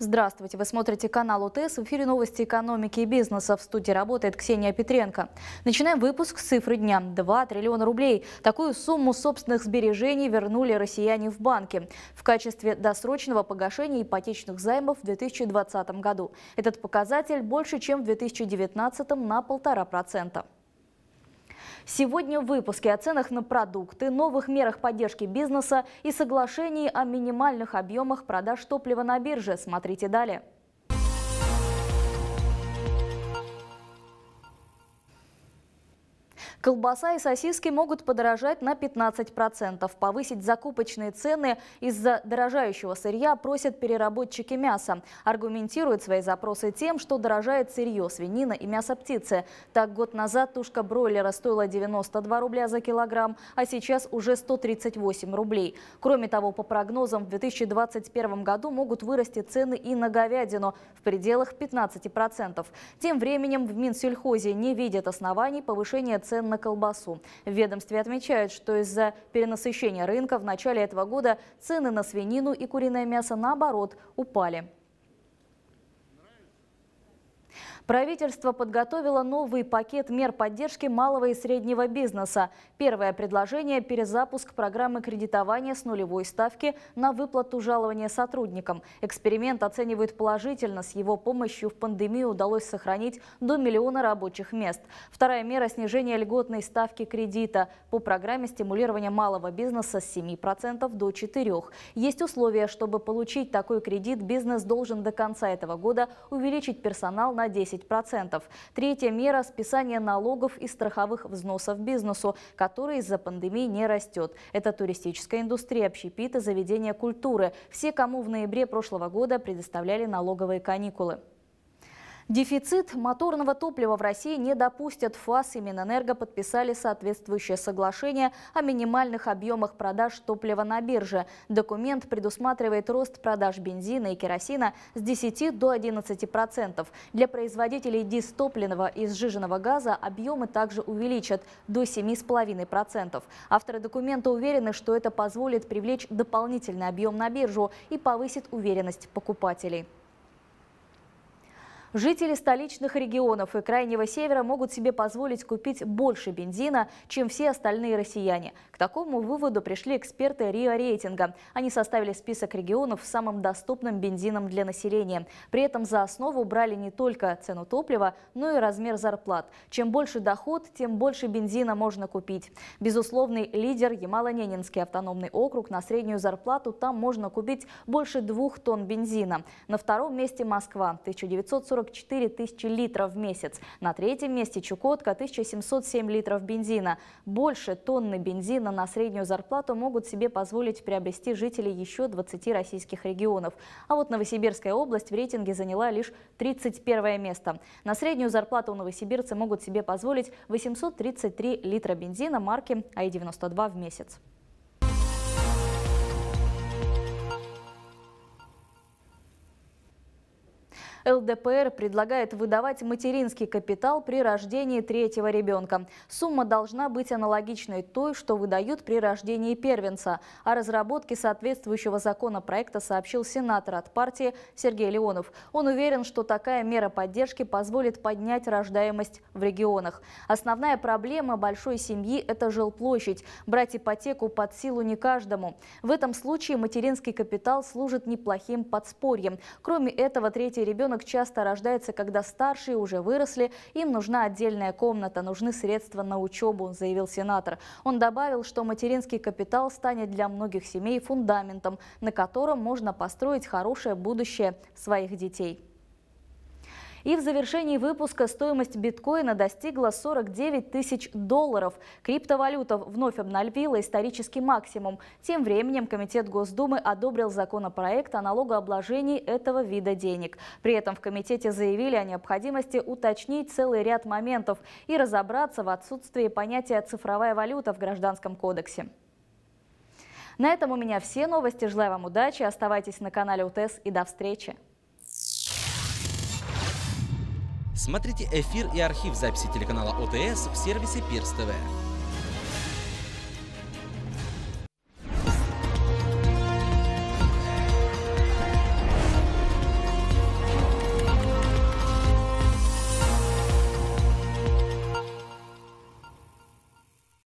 Здравствуйте, вы смотрите канал УТС, в эфире новости экономики и бизнеса. В студии работает Ксения Петренко. Начинаем выпуск с цифры дня. 2 триллиона рублей. Такую сумму собственных сбережений вернули россияне в банке в качестве досрочного погашения ипотечных займов в 2020 году. Этот показатель больше, чем в 2019 на полтора процента. Сегодня в выпуске о ценах на продукты, новых мерах поддержки бизнеса и соглашении о минимальных объемах продаж топлива на бирже. Смотрите далее. Колбаса и сосиски могут подорожать на 15%. Повысить закупочные цены из-за дорожающего сырья просят переработчики мяса. Аргументируют свои запросы тем, что дорожает сырье, свинина и мясо птицы. Так, год назад тушка бройлера стоила 92 рубля за килограмм, а сейчас уже 138 рублей. Кроме того, по прогнозам, в 2021 году могут вырасти цены и на говядину в пределах 15%. Тем временем в Минсельхозе не видят оснований повышения цен на колбасу. В ведомстве отмечают, что из-за перенасыщения рынка в начале этого года цены на свинину и куриное мясо наоборот упали. Правительство подготовило новый пакет мер поддержки малого и среднего бизнеса. Первое предложение – перезапуск программы кредитования с нулевой ставки на выплату жалования сотрудникам. Эксперимент оценивает положительно. С его помощью в пандемию удалось сохранить до миллиона рабочих мест. Вторая мера – снижение льготной ставки кредита. По программе стимулирования малого бизнеса с 7% до 4%. Есть условия, чтобы получить такой кредит, бизнес должен до конца этого года увеличить персонал на 10 10%. Третья мера – списание налогов и страховых взносов бизнесу, который из-за пандемии не растет. Это туристическая индустрия, общепита, заведения культуры. Все, кому в ноябре прошлого года предоставляли налоговые каникулы. Дефицит моторного топлива в России не допустят. ФАС и Минэнерго подписали соответствующее соглашение о минимальных объемах продаж топлива на бирже. Документ предусматривает рост продаж бензина и керосина с 10 до 11%. процентов Для производителей дистопленного и сжиженного газа объемы также увеличат до 7,5%. процентов. Авторы документа уверены, что это позволит привлечь дополнительный объем на биржу и повысит уверенность покупателей. Жители столичных регионов и Крайнего Севера могут себе позволить купить больше бензина, чем все остальные россияне. К такому выводу пришли эксперты РИА Рейтинга. Они составили список регионов с самым доступным бензином для населения. При этом за основу брали не только цену топлива, но и размер зарплат. Чем больше доход, тем больше бензина можно купить. Безусловный лидер Ямало-Ненинский автономный округ. На среднюю зарплату там можно купить больше двух тонн бензина. На втором месте Москва – 1940 44 тысячи литров в месяц. На третьем месте Чукотка – 1707 литров бензина. Больше тонны бензина на среднюю зарплату могут себе позволить приобрести жители еще 20 российских регионов. А вот Новосибирская область в рейтинге заняла лишь 31 место. На среднюю зарплату новосибирцы могут себе позволить 833 литра бензина марки АИ-92 в месяц. ЛДПР предлагает выдавать материнский капитал при рождении третьего ребенка. Сумма должна быть аналогичной той, что выдают при рождении первенца. О разработке соответствующего законопроекта сообщил сенатор от партии Сергей Леонов. Он уверен, что такая мера поддержки позволит поднять рождаемость в регионах. Основная проблема большой семьи – это жилплощадь. Брать ипотеку под силу не каждому. В этом случае материнский капитал служит неплохим подспорьем. Кроме этого, третий ребенок ребенок часто рождается, когда старшие уже выросли, им нужна отдельная комната, нужны средства на учебу, заявил сенатор. Он добавил, что материнский капитал станет для многих семей фундаментом, на котором можно построить хорошее будущее своих детей. И в завершении выпуска стоимость биткоина достигла 49 тысяч долларов. Криптовалюта вновь обновила исторический максимум. Тем временем Комитет Госдумы одобрил законопроект о налогообложении этого вида денег. При этом в комитете заявили о необходимости уточнить целый ряд моментов и разобраться в отсутствии понятия «цифровая валюта» в Гражданском кодексе. На этом у меня все новости. Желаю вам удачи. Оставайтесь на канале УТС и до встречи. Смотрите эфир и архив записи телеканала ОТС в сервисе Пирс ТВ.